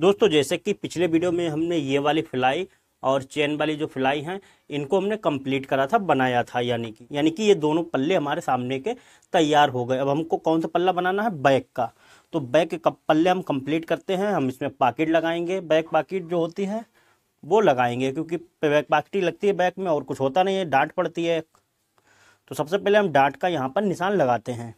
दोस्तों जैसे कि पिछले वीडियो में हमने ये वाली फ्लाई और चेन वाली जो फ्लाई हैं इनको हमने कंप्लीट करा था बनाया था यानी कि यानी कि ये दोनों पल्ले हमारे सामने के तैयार हो गए अब हमको कौन सा पल्ला बनाना है बैक का तो बैक के पल्ले हम कंप्लीट करते हैं हम इसमें पाकिट लगाएंगे बैक पाकिट जो होती है वो लगाएंगे क्योंकि बैक पाकिट ही लगती है बैक में और कुछ होता नहीं है डांट पड़ती है तो सबसे पहले हम डांट का यहाँ पर निशान लगाते हैं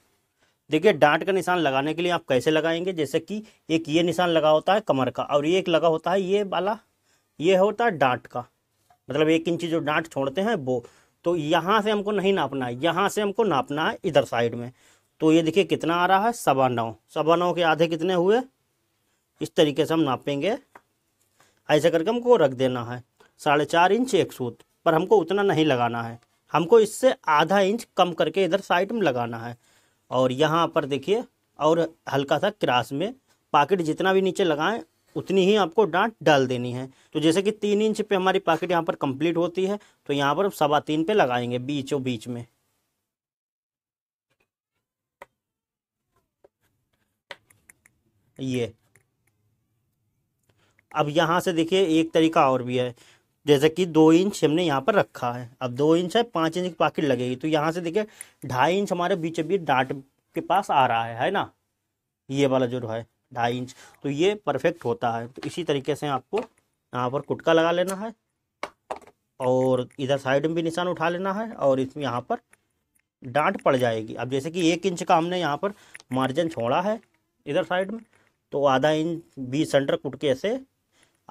देखिए डांट का निशान लगाने के लिए आप कैसे लगाएंगे जैसे कि एक ये निशान लगा होता है कमर का और ये एक लगा होता है ये वाला ये होता है डांट का मतलब एक इंची जो डांट छोड़ते हैं वो तो यहाँ से हमको नहीं नापना है यहाँ से हमको नापना है इधर साइड में तो ये देखिए कितना आ रहा है सवा नौ सवा नौ के आधे कितने हुए इस तरीके से हम नापेंगे ऐसे करके हमको रख देना है साढ़े चार इंच एक सूत पर हमको उतना नहीं लगाना है हमको इससे आधा इंच कम करके इधर साइड में लगाना है और यहाँ पर देखिए और हल्का सा क्रास में पाकिट जितना भी नीचे लगाएं उतनी ही आपको डांट डाल देनी है तो जैसे कि तीन इंच पे हमारी पाकिट यहाँ पर कंप्लीट होती है तो यहाँ पर सवा तीन पे लगाएंगे बीचों बीच में ये अब यहाँ से देखिए एक तरीका और भी है जैसे कि दो इंच हमने यहाँ पर रखा है अब दो इंच है पांच इंच की पॉकेट लगेगी तो यहाँ से देखिए ढाई इंच हमारे बीचों बीच डांट के पास आ रहा है है ना ये वाला जो है ढाई इंच तो ये परफेक्ट होता है तो इसी तरीके से आपको यहाँ पर कुटका लगा लेना है और इधर साइड में भी निशान उठा लेना है और इसमें यहाँ पर डांट पड़ जाएगी अब जैसे कि एक इंच का हमने यहाँ पर मार्जिन छोड़ा है इधर साइड में तो आधा इंच बीस सेंटर कुटके ऐसे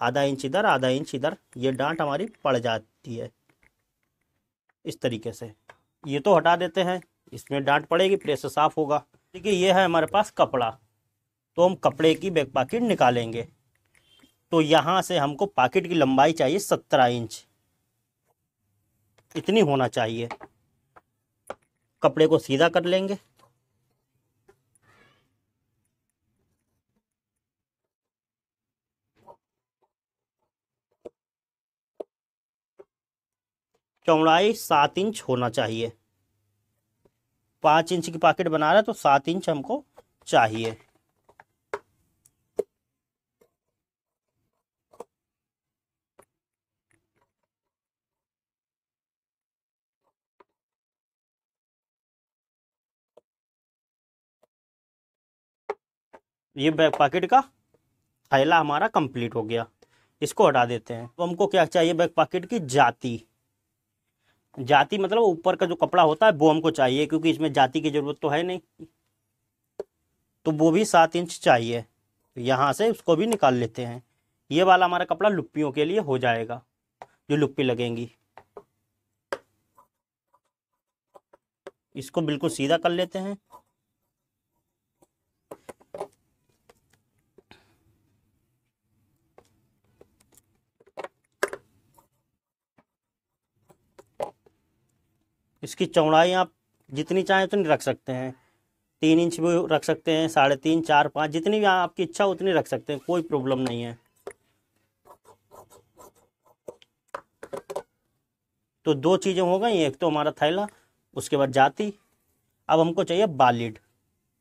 आधा इंच इधर आधा इंच इधर ये डांट हमारी पड़ जाती है इस तरीके से ये तो हटा देते हैं इसमें डांट पड़ेगी प्रेस साफ होगा देखिए ये है हमारे पास कपड़ा तो हम कपड़े की बैक पाकिट निकालेंगे तो यहाँ से हमको पाकिट की लंबाई चाहिए सत्रह इंच इतनी होना चाहिए कपड़े को सीधा कर लेंगे चौड़ाई सात इंच होना चाहिए पांच इंच की पॉकेट बना रहा है तो सात इंच हमको चाहिए ये बैक पॉकेट का थैला हमारा कंप्लीट हो गया इसको हटा देते हैं तो हमको क्या चाहिए बैक पॉकेट की जाती जाति मतलब ऊपर का जो कपड़ा होता है वो हमको चाहिए क्योंकि इसमें जाति की जरूरत तो है नहीं तो वो भी सात इंच चाहिए तो यहाँ से उसको भी निकाल लेते हैं ये वाला हमारा कपड़ा लुप्पियों के लिए हो जाएगा जो लुप्पी लगेंगी इसको बिल्कुल सीधा कर लेते हैं इसकी चौड़ाई आप जितनी चाहें उतनी रख सकते हैं तीन इंच भी रख सकते हैं साढ़े तीन चार पाँच जितनी भी आपकी इच्छा उतनी रख सकते हैं कोई प्रॉब्लम नहीं है तो दो चीज़ें हो गई एक तो हमारा थैला उसके बाद जाती अब हमको चाहिए बालिड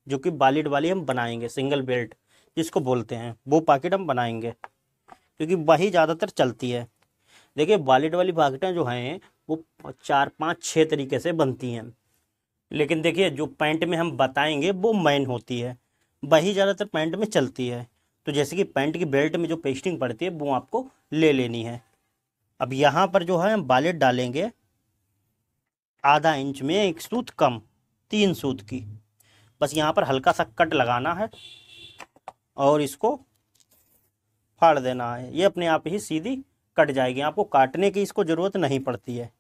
जो कि बालिड वाली हम बनाएंगे सिंगल बेल्ट जिसको बोलते हैं वो पाकिट हम बनाएंगे क्योंकि वही ज़्यादातर चलती है देखिए बालिड वाली पाकिटें जो हैं वो चार पाँच छः तरीके से बनती हैं लेकिन देखिए जो पैंट में हम बताएंगे वो मैन होती है वही ज़्यादातर पैंट में चलती है तो जैसे कि पैंट की बेल्ट में जो पेस्टिंग पड़ती है वो आपको ले लेनी है अब यहाँ पर जो है हम बालेट डालेंगे आधा इंच में एक सूत कम तीन सूत की बस यहाँ पर हल्का सा कट लगाना है और इसको फाड़ देना है ये अपने आप ही सीधी कट जाएगी आपको काटने की इसको ज़रूरत नहीं पड़ती है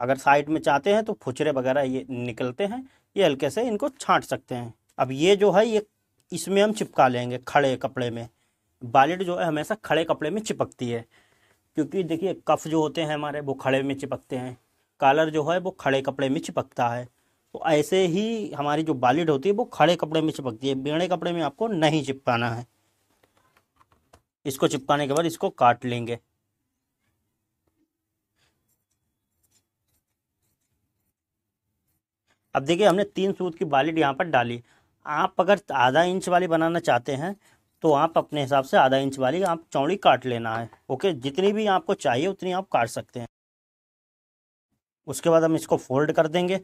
अगर साइड में चाहते हैं तो फुचरे वगैरह ये निकलते हैं ये हल्के से इनको छाँट सकते हैं अब ये जो है ये इसमें हम चिपका लेंगे खड़े कपड़े में बालेट जो है हमेशा खड़े कपड़े में चिपकती है क्योंकि देखिए कफ जो होते हैं हमारे वो खड़े में चिपकते हैं कालर जो है वो खड़े कपड़े में चिपकता है तो ऐसे ही हमारी जो बालिड होती है वो खड़े कपड़े में चिपकती है बेड़े कपड़े में आपको नहीं चिपकाना है इसको चिपकाने के बाद इसको काट लेंगे अब देखिए हमने तीन सूत की बालिड यहाँ पर डाली आप अगर आधा इंच वाली बनाना चाहते हैं तो आप अपने हिसाब से आधा इंच वाली आप चौड़ी काट लेना है ओके जितनी भी आपको चाहिए उतनी आप काट सकते हैं उसके बाद हम इसको फोल्ड कर देंगे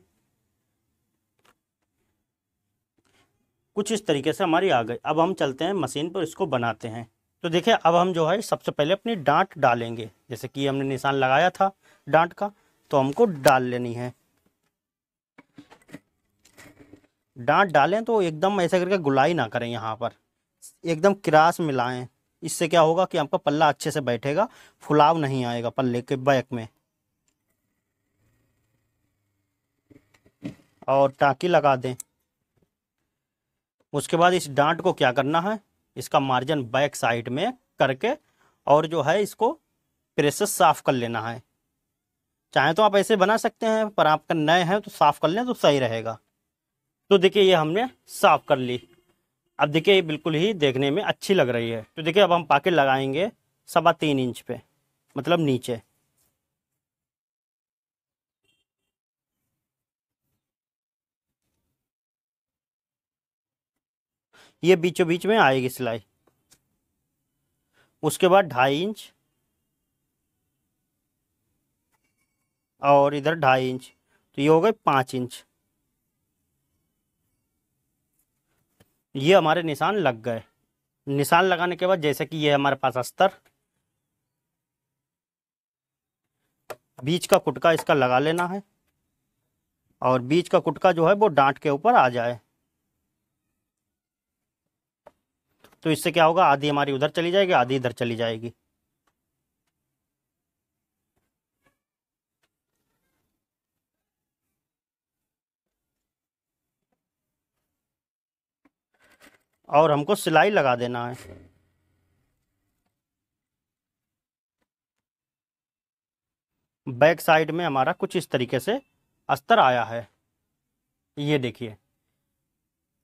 कुछ इस तरीके से हमारी आ गई अब हम चलते हैं मशीन पर इसको बनाते हैं तो देखिए अब हम जो है सबसे पहले अपनी डांट डालेंगे जैसे कि हमने निशान लगाया था डांट का तो हमको डाल लेनी है डांट डालें तो एकदम ऐसा करके गुलाई ना करें यहाँ पर एकदम क्रास मिलाएं इससे क्या होगा कि आपका पल्ला अच्छे से बैठेगा फुलाव नहीं आएगा पल्ले के बैक में और टाँकी लगा दें उसके बाद इस डांट को क्या करना है इसका मार्जिन बैक साइड में करके और जो है इसको प्रेस साफ कर लेना है चाहे तो आप ऐसे बना सकते हैं पर आपका नए हैं तो साफ कर लें तो सही रहेगा तो देखिए ये हमने साफ कर ली अब देखिए ये बिल्कुल ही देखने में अच्छी लग रही है तो देखिए अब हम पाके लगाएंगे सवा तीन इंच पे मतलब नीचे ये बीचों बीच में आएगी सिलाई उसके बाद ढाई इंच और इधर ढाई इंच तो ये हो गए पांच इंच ये हमारे निशान लग गए निशान लगाने के बाद जैसे कि ये हमारे पास अस्तर बीच का कुटका इसका लगा लेना है और बीच का कुटका जो है वो डांट के ऊपर आ जाए तो इससे क्या होगा आधी हमारी उधर चली जाएगी आधी इधर चली जाएगी और हमको सिलाई लगा देना है बैक साइड में हमारा कुछ इस तरीके से अस्तर आया है ये देखिए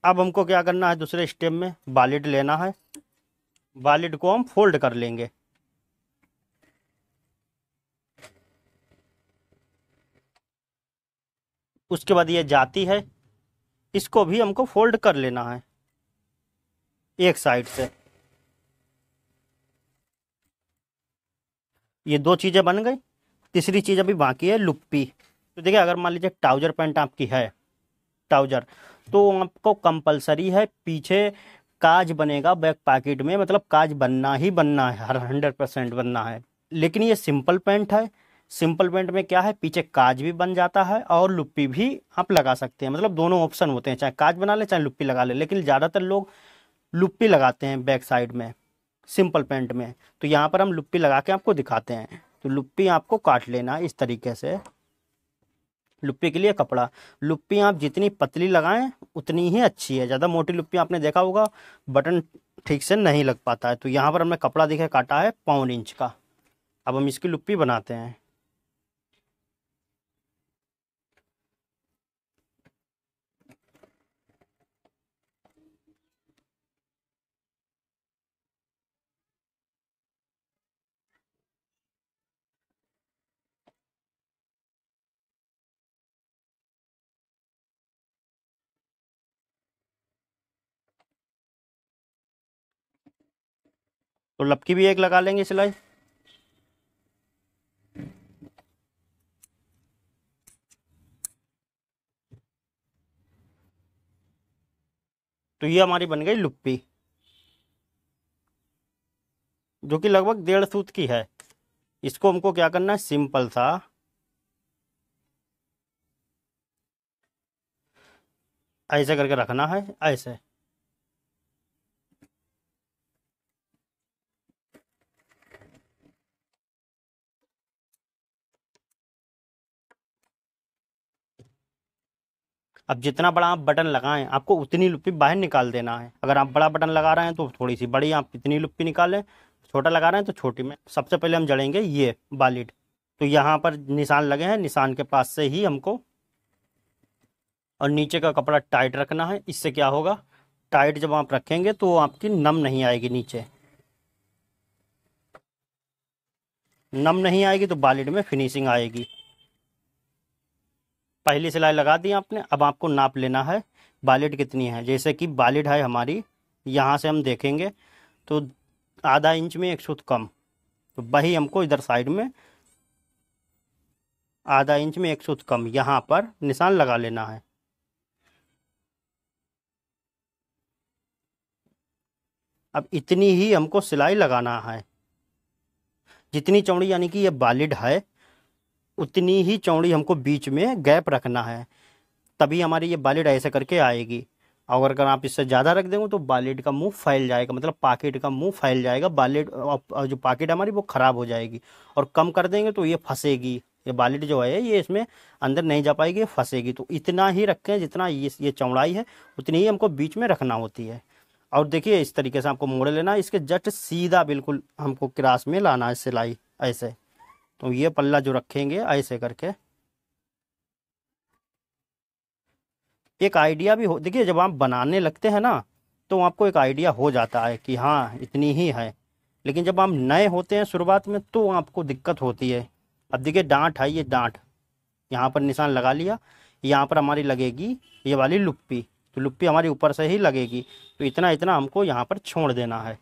अब हमको क्या करना है दूसरे स्टेप में बालिड लेना है बालिड को हम फोल्ड कर लेंगे उसके बाद ये जाती है इसको भी हमको फोल्ड कर लेना है एक साइड से ये दो चीज़ें बन गई तीसरी चीज़ अभी बाकी है लुप्पी तो देखिए अगर मान लीजिए ट्राउजर पैंट आपकी है ट्राउजर तो आपको कंपलसरी है पीछे काज बनेगा बैक पैकेट में मतलब काज बनना ही बनना है हर हंड्रेड परसेंट बनना है लेकिन ये सिंपल पेंट है सिंपल पेंट में क्या है पीछे काज भी बन जाता है और लुप्पी भी आप लगा सकते हैं मतलब दोनों ऑप्शन होते हैं चाहे काज बना ले चाहे लुप्पी लगा ले लेकिन ज़्यादातर लोग लुप्पी लगाते हैं बैक साइड में सिंपल पेंट में तो यहाँ पर हम लुप्पी लगा के आपको दिखाते हैं तो लुप्पी आपको काट लेना इस तरीके से लुप्पी के लिए कपड़ा लुप्पी आप जितनी पतली लगाएं उतनी ही अच्छी है ज़्यादा मोटी लुप्पी आपने देखा होगा बटन ठीक से नहीं लग पाता है तो यहाँ पर हमने कपड़ा देखा काटा है पौन इंच का अब हम इसकी लुप्पी बनाते हैं तो लपकी भी एक लगा लेंगे सिलाई तो ये हमारी बन गई लुप्पी जो कि लगभग डेढ़ सूत की है इसको हमको क्या करना है सिंपल सा ऐसे करके रखना है ऐसे अब जितना बड़ा आप बटन लगाएं आपको उतनी लुप्पी बाहर निकाल देना है अगर आप बड़ा बटन लगा रहे हैं तो थोड़ी सी बड़ी आप इतनी लुप्पी निकालें छोटा लगा रहे हैं तो छोटी में सबसे पहले हम जड़ेंगे ये बालिड तो यहाँ पर निशान लगे हैं निशान के पास से ही हमको और नीचे का कपड़ा टाइट रखना है इससे क्या होगा टाइट जब आप रखेंगे तो आपकी नम नहीं आएगी नीचे नम नहीं आएगी तो बालिड में फिनिशिंग आएगी पहली सिलाई लगा दी आपने अब आपको नाप लेना है बालेड कितनी है जैसे कि बालेड है हमारी यहाँ से हम देखेंगे तो आधा इंच में एक सूत कम तो वही हमको इधर साइड में आधा इंच में एक सूत कम यहाँ पर निशान लगा लेना है अब इतनी ही हमको सिलाई लगाना है जितनी चौड़ी यानी कि ये बालिड है उतनी ही चौड़ी हमको बीच में गैप रखना है तभी हमारी ये बालिड ऐसे करके आएगी और अगर आप इससे ज़्यादा रख देंगे तो बालेट का मुंह फैल जाएगा मतलब पाकेट का मुंह फैल जाएगा बालेट जो पाकेट हमारी वो ख़राब हो जाएगी और कम कर देंगे तो ये फंसेगी ये बालेट जो है ये इसमें अंदर नहीं जा पाएगी फंसेगी तो इतना ही रखें जितना ये ये चौड़ाई है उतनी ही हमको बीच में रखना होती है और देखिए इस तरीके से आपको मोड़े लेना है इसके जस्ट सीधा बिल्कुल हमको क्रास में लाना है सिलाई ऐसे तो ये पल्ला जो रखेंगे ऐसे करके एक आइडिया भी हो देखिए जब आप बनाने लगते हैं ना तो आपको एक आइडिया हो जाता है कि हाँ इतनी ही है लेकिन जब आप नए होते हैं शुरुआत में तो आपको दिक्कत होती है अब देखिए डांट है ये डांट यहाँ पर निशान लगा लिया यहाँ पर हमारी लगेगी ये वाली लुप्पी तो लुप्पी हमारी ऊपर से ही लगेगी तो इतना इतना हमको यहाँ पर छोड़ देना है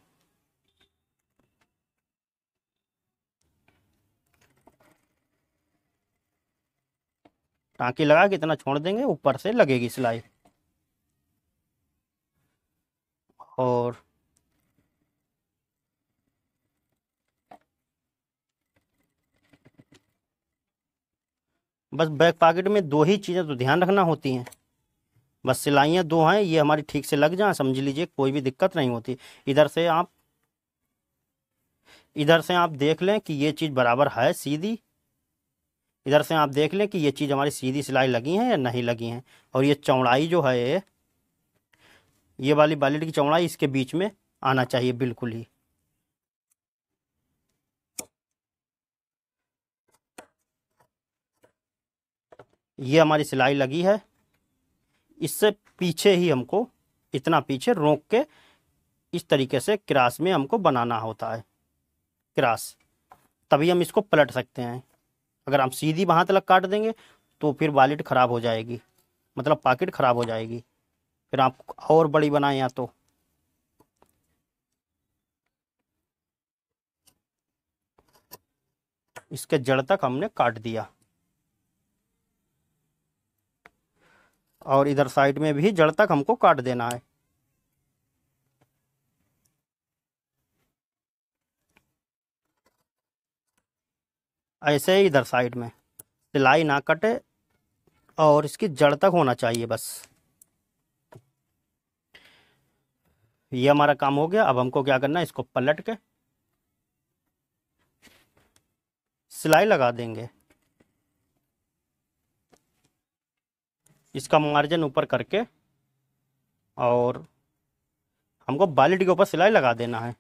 टांकी लगा के इतना छोड़ देंगे ऊपर से लगेगी सिलाई और बस बैक पॉकेट में दो ही चीज़ें तो ध्यान रखना होती हैं बस सिलाइयाँ दो हैं ये हमारी ठीक से लग जाए समझ लीजिए कोई भी दिक्कत नहीं होती इधर से आप इधर से आप देख लें कि ये चीज़ बराबर है सीधी इधर से आप देख लें कि ये चीज़ हमारी सीधी सिलाई लगी है या नहीं लगी है और ये चौड़ाई जो है ये वाली बालेट की चौड़ाई इसके बीच में आना चाहिए बिल्कुल ही ये हमारी सिलाई लगी है इससे पीछे ही हमको इतना पीछे रोक के इस तरीके से क्रास में हमको बनाना होता है क्रास तभी हम इसको पलट सकते हैं अगर हम सीधी वहाँ तक काट देंगे तो फिर वालेट ख़राब हो जाएगी मतलब पॉकेट ख़राब हो जाएगी फिर आप और बड़ी बनाएं या तो इसके जड़ तक हमने काट दिया और इधर साइड में भी जड़ तक हमको काट देना है ऐसे ही इधर साइड में सिलाई ना कटे और इसकी जड़ तक होना चाहिए बस ये हमारा काम हो गया अब हमको क्या करना है इसको पलट के सिलाई लगा देंगे इसका मार्जिन ऊपर करके और हमको बाल्टी के ऊपर सिलाई लगा देना है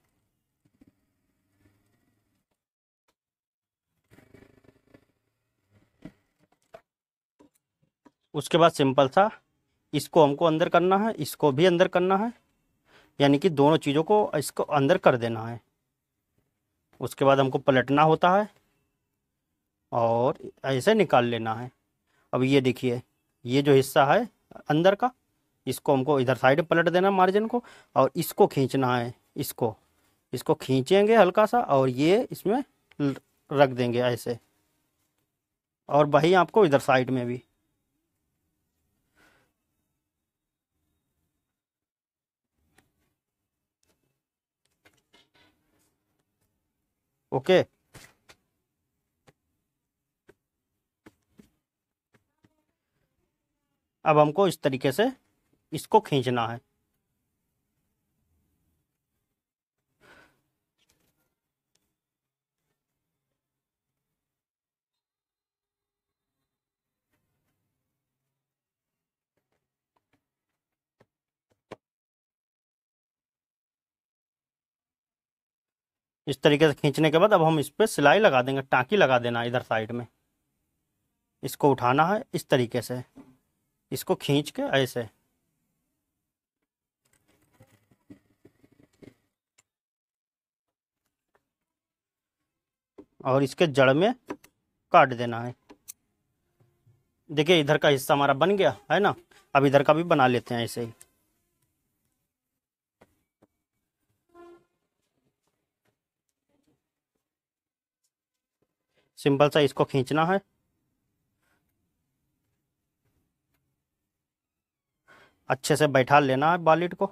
उसके बाद सिंपल सा इसको हमको अंदर करना है इसको भी अंदर करना है यानी कि दोनों चीज़ों को इसको अंदर कर देना है उसके बाद हमको पलटना होता है और ऐसे निकाल लेना है अब ये देखिए ये जो हिस्सा है अंदर का इसको हमको इधर साइड पलट देना मार्जिन को और इसको खींचना है इसको इसको खींचेंगे हल्का सा और ये इसमें रख देंगे ऐसे और वही आपको इधर साइड में भी ओके अब हमको इस तरीके से इसको खींचना है इस तरीके से खींचने के बाद अब हम इस पर सिलाई लगा देंगे टाँकी लगा देना इधर साइड में इसको उठाना है इस तरीके से इसको खींच के ऐसे और इसके जड़ में काट देना है देखिए इधर का हिस्सा हमारा बन गया है ना अब इधर का भी बना लेते हैं ऐसे ही सिंपल सा इसको खींचना है अच्छे से बैठा लेना है बालिट को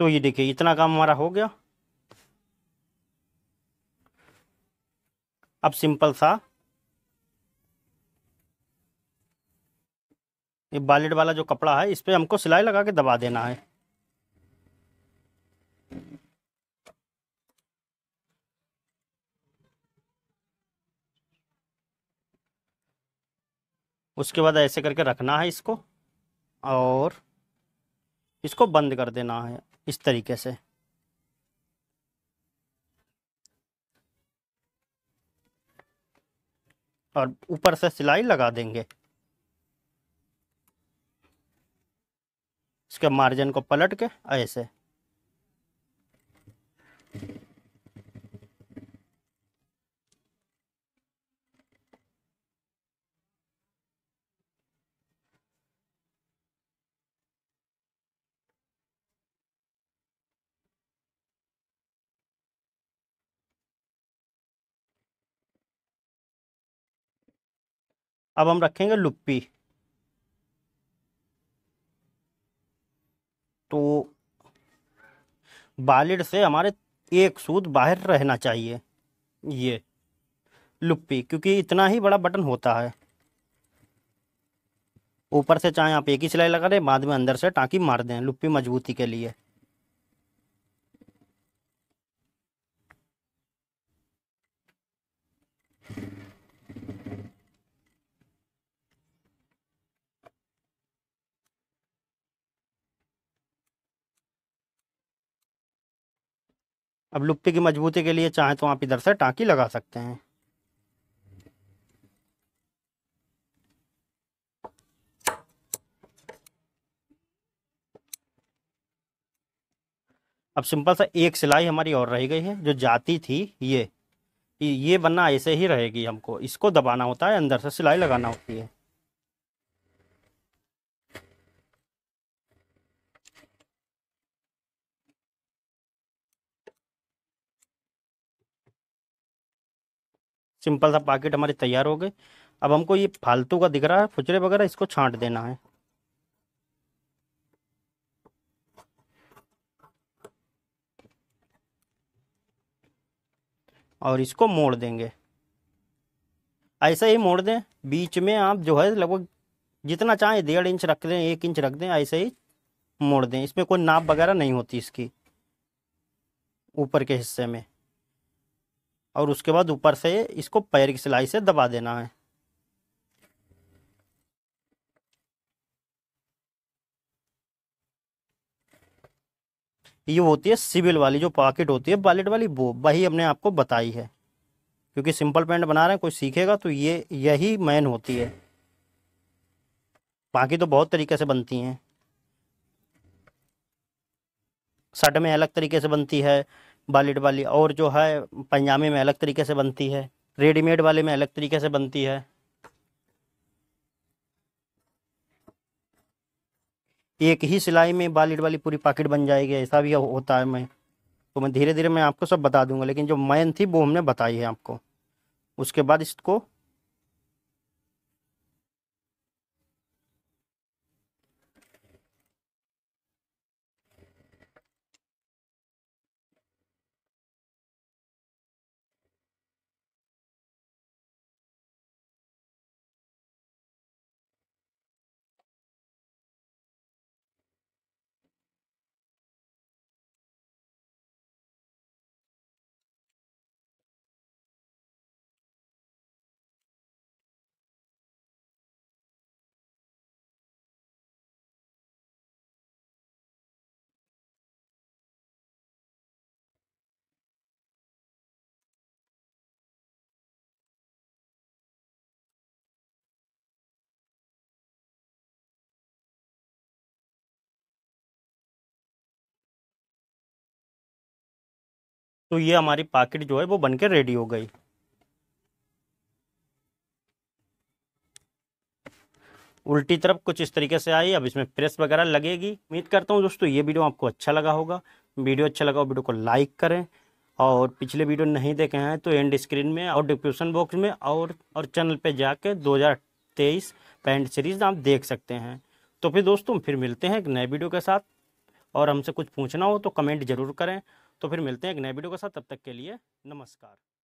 तो ये देखिए इतना काम हमारा हो गया अब सिंपल सा ये बालेट वाला जो कपड़ा है इस पर हमको सिलाई लगा के दबा देना है उसके बाद ऐसे करके रखना है इसको और इसको बंद कर देना है इस तरीके से और ऊपर से सिलाई लगा देंगे इसके मार्जिन को पलट के ऐसे अब हम रखेंगे लुप्पी तो बालिड से हमारे एक सूद बाहर रहना चाहिए ये लुप्पी क्योंकि इतना ही बड़ा बटन होता है ऊपर से चाहे आप एक ही सिलाई लगा दें बाद में अंदर से टाँकी मार दें लुप्पी मजबूती के लिए अब लुप्पी की मजबूती के लिए चाहें तो आप इधर से टाँकी लगा सकते हैं अब सिंपल सा एक सिलाई हमारी और रह गई है जो जाती थी ये ये बनना ऐसे ही रहेगी हमको इसको दबाना होता है अंदर से सिलाई लगाना होती है सिंपल सा पाकिट हमारे तैयार हो गए अब हमको ये फालतू का दिख रहा है फुचरे वगैरह इसको छांट देना है और इसको मोड़ देंगे ऐसे ही मोड़ दें बीच में आप जो है लगभग जितना चाहें डेढ़ इंच रख दें एक इंच रख दें ऐसे ही मोड़ दें इसमें कोई नाप वगैरह नहीं होती इसकी ऊपर के हिस्से में और उसके बाद ऊपर से इसको पैर की सिलाई से दबा देना है ये होती है सिविल वाली जो पॉकेट होती है बालेट वाली वो वही हमने आपको बताई है क्योंकि सिंपल पैंट बना रहे हैं कोई सीखेगा तो ये यही मैन होती है बाकी तो बहुत तरीके से बनती हैं शर्ट में अलग तरीके से बनती है वाली वाली और जो है पंजामी में अलग तरीके से बनती है रेडीमेड वाले में अलग तरीके से बनती है एक ही सिलाई में बालिड वाली पूरी पॉकेट बन जाएगी ऐसा भी होता है मैं तो मैं धीरे धीरे मैं आपको सब बता दूंगा लेकिन जो मैन थी वो हमने बताई है आपको उसके बाद इसको तो ये हमारी पाकिट जो है वो बनके रेडी हो गई उल्टी तरफ कुछ इस तरीके से आई अब इसमें प्रेस वगैरह लगेगी उम्मीद करता हूँ दोस्तों ये वीडियो आपको अच्छा लगा होगा वीडियो अच्छा लगा हो वीडियो को लाइक करें और पिछले वीडियो नहीं देखे हैं तो एंड स्क्रीन में और डिस्क्रिप्शन बॉक्स में और और चैनल पे जाके 2023 पेंट सीरीज आप देख सकते हैं तो फिर दोस्तों फिर मिलते हैं एक नए वीडियो के साथ और हमसे कुछ पूछना हो तो कमेंट जरूर करें तो फिर मिलते हैं एक नए वीडियो के साथ तब तक के लिए नमस्कार